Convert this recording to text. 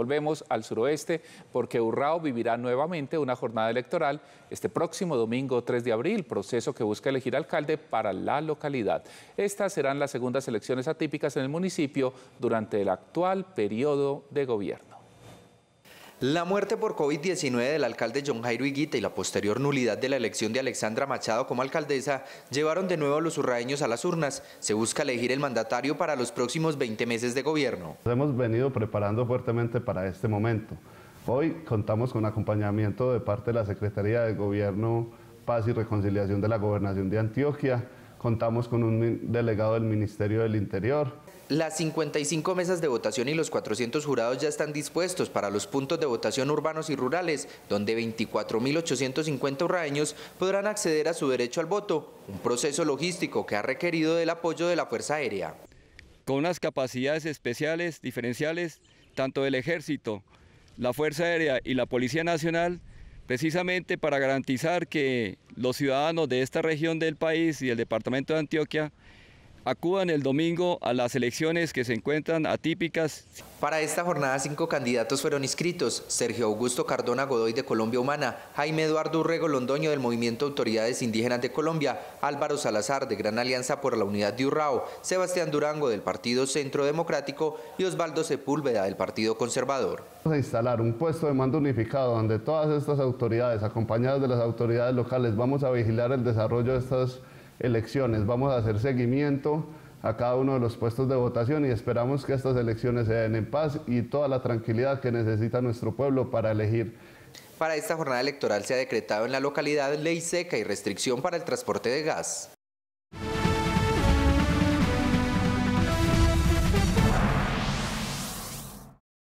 Volvemos al suroeste porque Urrao vivirá nuevamente una jornada electoral este próximo domingo 3 de abril, proceso que busca elegir alcalde para la localidad. Estas serán las segundas elecciones atípicas en el municipio durante el actual periodo de gobierno. La muerte por COVID-19 del alcalde John Jairo Higuita y la posterior nulidad de la elección de Alexandra Machado como alcaldesa llevaron de nuevo a los urraeños a las urnas. Se busca elegir el mandatario para los próximos 20 meses de gobierno. hemos venido preparando fuertemente para este momento. Hoy contamos con acompañamiento de parte de la Secretaría de Gobierno, Paz y Reconciliación de la Gobernación de Antioquia, contamos con un delegado del Ministerio del Interior. Las 55 mesas de votación y los 400 jurados ya están dispuestos para los puntos de votación urbanos y rurales, donde 24.850 urraeños podrán acceder a su derecho al voto, un proceso logístico que ha requerido del apoyo de la Fuerza Aérea. Con unas capacidades especiales, diferenciales, tanto del Ejército, la Fuerza Aérea y la Policía Nacional, precisamente para garantizar que los ciudadanos de esta región del país y del departamento de Antioquia acudan el domingo a las elecciones que se encuentran atípicas. Para esta jornada cinco candidatos fueron inscritos, Sergio Augusto Cardona Godoy de Colombia Humana, Jaime Eduardo Urrego Londoño del Movimiento Autoridades Indígenas de Colombia, Álvaro Salazar de Gran Alianza por la Unidad de Urrao, Sebastián Durango del Partido Centro Democrático y Osvaldo Sepúlveda del Partido Conservador. Vamos a instalar un puesto de mando unificado donde todas estas autoridades, acompañadas de las autoridades locales, vamos a vigilar el desarrollo de estas elecciones. Vamos a hacer seguimiento a cada uno de los puestos de votación y esperamos que estas elecciones se den en paz y toda la tranquilidad que necesita nuestro pueblo para elegir. Para esta jornada electoral se ha decretado en la localidad ley seca y restricción para el transporte de gas.